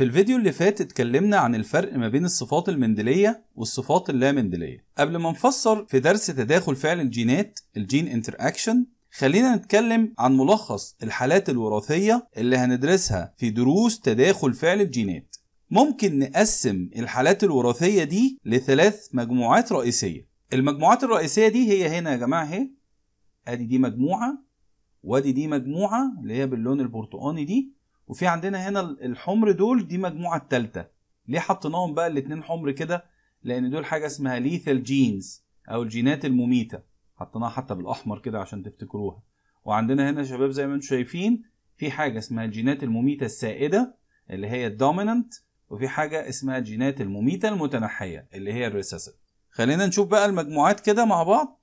في الفيديو اللي فات اتكلمنا عن الفرق ما بين الصفات المندلية والصفات اللامندلية قبل ما نفسر في درس تداخل فعل الجينات الجين انتراكشن خلينا نتكلم عن ملخص الحالات الوراثية اللي هندرسها في دروس تداخل فعل الجينات ممكن نقسم الحالات الوراثية دي لثلاث مجموعات رئيسية المجموعات الرئيسية دي هي هنا يا جماعة اهي ادي دي مجموعة وادي دي مجموعة اللي هي باللون البرتقاني دي وفي عندنا هنا الحمر دول دي مجموعه التالتة ليه حطيناهم بقى الاتنين حمر كده لان دول حاجه اسمها ليثال جينز او الجينات المميته حطيناها حتى بالاحمر كده عشان تفتكروها وعندنا هنا شباب زي ما انتم شايفين في حاجه اسمها الجينات المميته السائده اللي هي الدومينانت وفي حاجه اسمها الجينات المميته المتنحيه اللي هي الريسيسيف خلينا نشوف بقى المجموعات كده مع بعض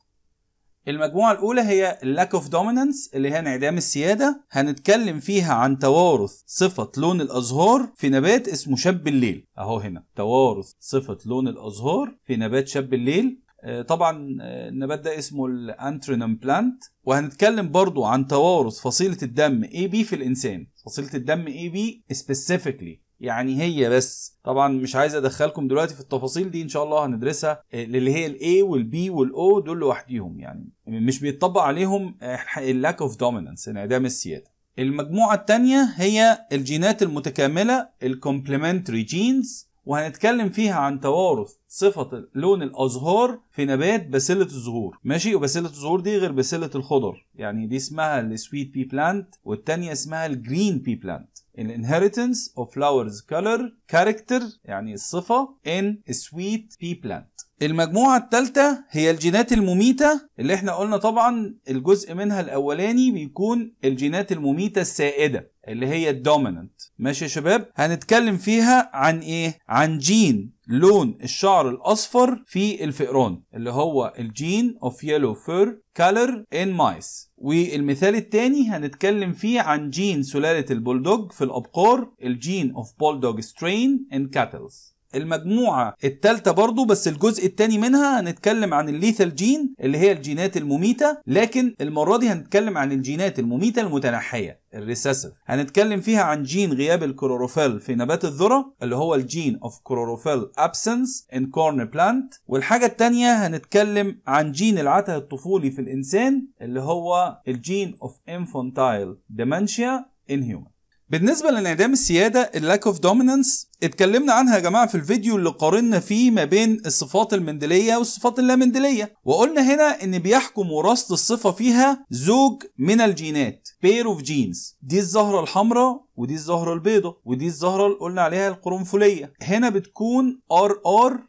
المجموعة الأولى هي Lack of Dominance اللي هي انعدام السيادة هنتكلم فيها عن توارث صفة لون الأزهار في نبات اسمه شاب الليل أهو هنا توارث صفة لون الأزهار في نبات شاب الليل آه، طبعا آه، النبات ده اسمه الانترينم بلانت وهنتكلم برضو عن توارث فصيلة الدم AB في الإنسان فصيلة الدم AB specifically سبيسيفيكلي يعني هي بس طبعا مش عايز ادخلكم دلوقتي في التفاصيل دي ان شاء الله هندرسها اللي آه، هي الاي والبي والاو دول لوحديهم يعني مش بيتطبق عليهم اللاك اوف دومينانس انعدام السياده المجموعه الثانيه هي الجينات المتكامله الكومبلمنتري جينز وهنتكلم فيها عن توارث صفة لون الأزهار في نبات بسلة الزهور ماشي وبسلة الزهور دي غير بسلة الخضر يعني دي اسمها السويت بي بلانت والتانية اسمها الجرين بي بلانت in inheritance of flowers color كاركتر يعني الصفة in sweet pea plant المجموعة الثالثة هي الجينات المميتة اللي احنا قلنا طبعا الجزء منها الأولاني بيكون الجينات المميتة السائدة اللي هي الدوميننت ماشي يا شباب هنتكلم فيها عن ايه عن جين لون الشعر الأصفر في الفئران اللي هو الجين of yellow fur color in mice والمثال الثاني هنتكلم فيه عن جين سلالة البولدوج في الأبقار الجين of bulldog strain grain and cattle المجموعة التالتة برضو بس الجزء التاني منها هنتكلم عن الليثال جين اللي هي الجينات المميتة لكن المرة دي هنتكلم عن الجينات المميتة المتنحية الريسيسيف هنتكلم فيها عن جين غياب الكلوروفيل في نبات الذرة اللي هو الجين اوف كلوروفيل ابسنس ان كورن بلانت والحاجة التانية هنتكلم عن جين العته الطفولي في الانسان اللي هو الجين اوف انفانتايل ديمنشيا ان هيومن بالنسبة لانعدام السيادة اللاك اوف دومينانس اتكلمنا عنها يا جماعة في الفيديو اللي قارنا فيه ما بين الصفات المندلية والصفات اللامندلية وقلنا هنا ان بيحكم وراثة الصفة فيها زوج من الجينات بير اوف جينز دي الزهرة الحمراء ودي الزهرة البيضاء ودي الزهرة اللي قلنا عليها القرنفلية هنا بتكون ار ار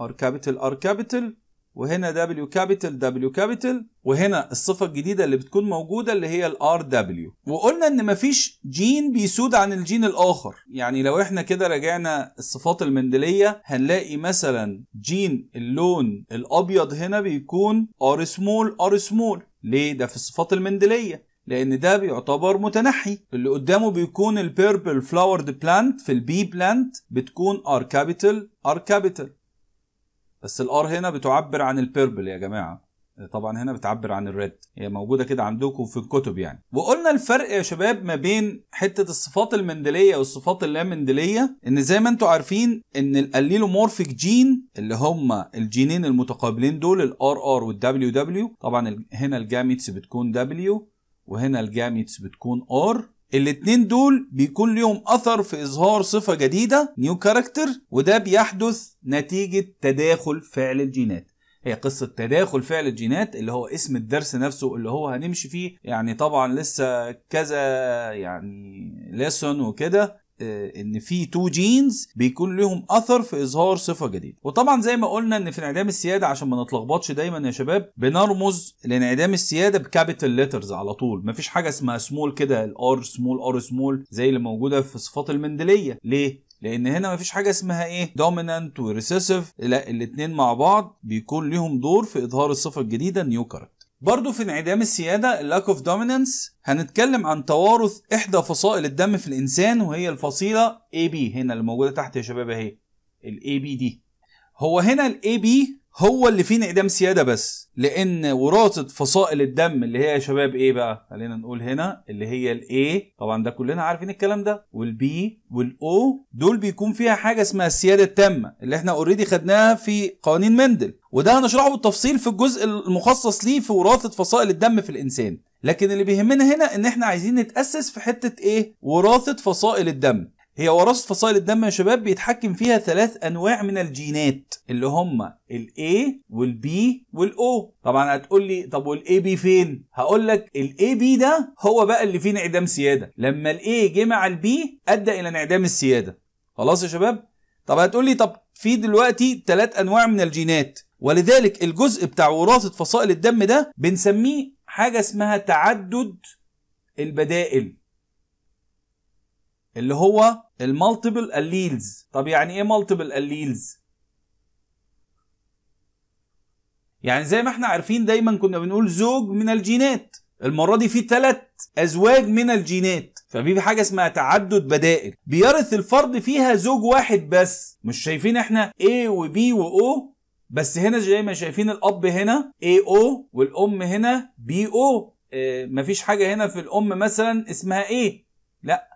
ار كابيتال ار كابيتال وهنا دبليو كابيتال دبليو كابيتال وهنا الصفه الجديده اللي بتكون موجوده اللي هي الار دبليو وقلنا ان مفيش جين بيسود عن الجين الاخر يعني لو احنا كده راجعنا الصفات المندليه هنلاقي مثلا جين اللون الابيض هنا بيكون ار سمول ار سمول ليه ده في الصفات المندليه لان ده بيعتبر متنحي اللي قدامه بيكون البيربل فلاورد بلانت في البي بلانت بتكون ار كابيتال ار كابيتال بس الار هنا بتعبر عن البيربل يا جماعه طبعا هنا بتعبر عن الريد هي موجوده كده عندكم في الكتب يعني وقلنا الفرق يا شباب ما بين حته الصفات المندليه والصفات اللا مندلية ان زي ما انتم عارفين ان الاليلومورفيك جين اللي هم الجينين المتقابلين دول الار ار والدبليو دبليو طبعا هنا الجاميتس بتكون دبليو وهنا الجاميتس بتكون ار الاتنين دول بيكون ليهم اثر في اظهار صفه جديده نيو كاركتر وده بيحدث نتيجه تداخل فعل الجينات هي قصة تداخل فعل الجينات اللي هو اسم الدرس نفسه اللي هو هنمشي فيه يعني طبعا لسه كذا يعني ليسون وكده آه، ان في تو جينز بيكون لهم اثر في اظهار صفه جديده وطبعا زي ما قلنا ان في انعدام السياده عشان ما نتلخبطش دايما يا شباب بنرمز لانعدام السياده بكابيتال ليترز على طول مفيش حاجه اسمها سمول كده الار سمول ار سمول زي اللي موجوده في صفات المندليه ليه لان هنا مفيش حاجه اسمها ايه دومينانت وريسيسيف لا الاثنين مع بعض بيكون لهم دور في اظهار الصفه الجديده نيو كاركتر برضو في انعدام السيادة lack of dominance هنتكلم عن توارث إحدى فصائل الدم في الإنسان وهي الفصيلة AB هنا اللي موجودة تحت يا شباب أهي ال AB دي هو هنا ال AB هو اللي فيه انعدام سيادة بس لأن وراثة فصائل الدم اللي هي يا شباب إيه بقى؟ خلينا نقول هنا اللي هي ال A طبعا ده كلنا عارفين الكلام ده وال B وال O دول بيكون فيها حاجة اسمها السيادة التامة اللي إحنا أوريدي خدناها في قوانين مندل وده هنشرحه بالتفصيل في الجزء المخصص ليه في وراثه فصائل الدم في الانسان لكن اللي بيهمنا هنا ان احنا عايزين نتاسس في حته ايه وراثه فصائل الدم هي وراثه فصائل الدم يا شباب بيتحكم فيها ثلاث انواع من الجينات اللي هما الاي والبي والاو طبعا هتقول لي طب والاي بي فين هقول لك الاي بي ده هو بقى اللي فيه انعدام سياده لما الاي جه مع البي ادى الى انعدام السياده خلاص يا شباب طب هتقول لي طب في دلوقتي ثلاث انواع من الجينات ولذلك الجزء بتاع وراثة فصائل الدم ده بنسميه حاجة اسمها تعدد البدائل اللي هو المالتيبل الليلز طب يعني ايه مالتيبل الليلز يعني زي ما احنا عارفين دايما كنا بنقول زوج من الجينات المرة دي في ثلاث أزواج من الجينات ففي حاجة اسمها تعدد بدائل بيرث الفرد فيها زوج واحد بس مش شايفين احنا A و B و O بس هنا زي ما شايفين الاب هنا اي او والام هنا بي او آه، مفيش حاجه هنا في الام مثلا اسمها ايه لا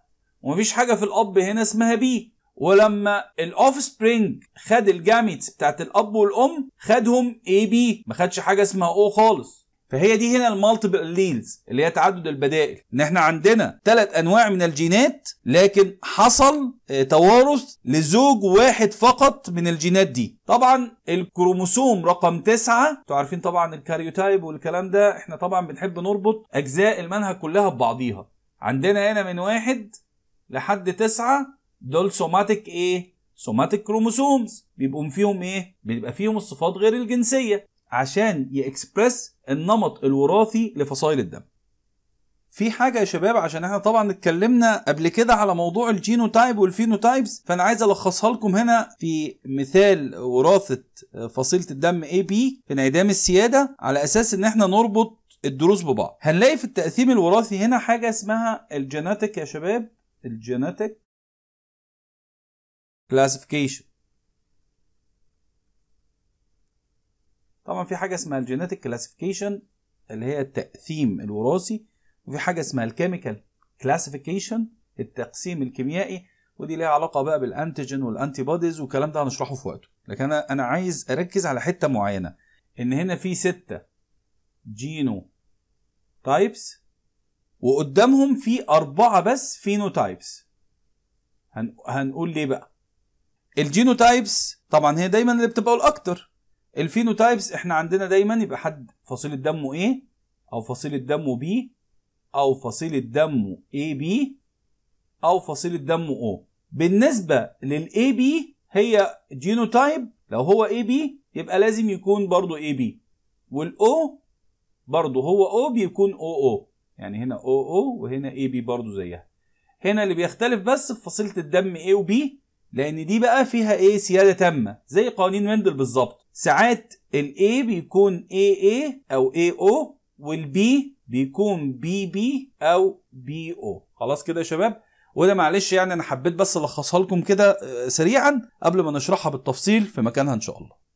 ومفيش حاجه في الاب هنا اسمها بي ولما الاوف سبرينج خد الجاميتس بتاعت الاب والام خدهم اي بي ما خدش حاجه اسمها او خالص فهي دي هنا المالتيبل ليلز اللي هي تعدد البدائل ان احنا عندنا ثلاث انواع من الجينات لكن حصل آه، توارث لزوج واحد فقط من الجينات دي طبعا الكروموسوم رقم تسعة انتوا عارفين طبعا الكاريوتايب والكلام ده احنا طبعا بنحب نربط اجزاء المنهج كلها ببعضيها عندنا هنا من واحد لحد تسعة دول سوماتيك ايه سوماتيك كروموسومز بيبقوا فيهم ايه بيبقى فيهم الصفات غير الجنسيه عشان يكسبرس النمط الوراثي لفصائل الدم في حاجة يا شباب عشان احنا طبعا اتكلمنا قبل كده على موضوع الجينوتايب والفينوتايبس فانا عايز الخصها لكم هنا في مثال وراثة فصيلة الدم بي في انعدام السيادة على اساس ان احنا نربط الدروس ببعض هنلاقي في التقسيم الوراثي هنا حاجة اسمها الجيناتيك يا شباب الجيناتيك كلاسيفيكيشن طبعا في حاجه اسمها الجينيتك كلاسيفيكيشن اللي هي التقسيم الوراثي وفي حاجه اسمها الكيميكال كلاسيفيكيشن التقسيم الكيميائي ودي ليها علاقه بقى بالانتيجين والانتي بوديز والكلام ده هنشرحه في وقته لكن انا انا عايز اركز على حته معينه ان هنا في سته جينو تايبس وقدامهم في اربعه بس فينو تايبس هن... هنقول ليه بقى الجينو تايبس طبعا هي دايما اللي بتبقى الاكتر الفينوتايبس احنا عندنا دايما يبقى حد فصيلة دمه A او فصيلة دمه B او فصيلة دمه AB او فصيلة دمه O بالنسبة للاي بي هي جينوتايب لو هو اي بي يبقى لازم يكون برضو اي بي والاو برضو هو او بيكون او او يعني هنا او او وهنا اي بي برضو زيها هنا اللي بيختلف بس في فصيلة الدم اي وبي لان دي بقى فيها ايه سياده تامه زي قوانين مندل بالظبط ساعات الاي بيكون اي اي او اي او والبي بيكون بي بي او بي او خلاص كده يا شباب وده معلش يعني انا حبيت بس الخصها لكم كده آه، سريعا قبل ما نشرحها بالتفصيل في مكانها ان شاء الله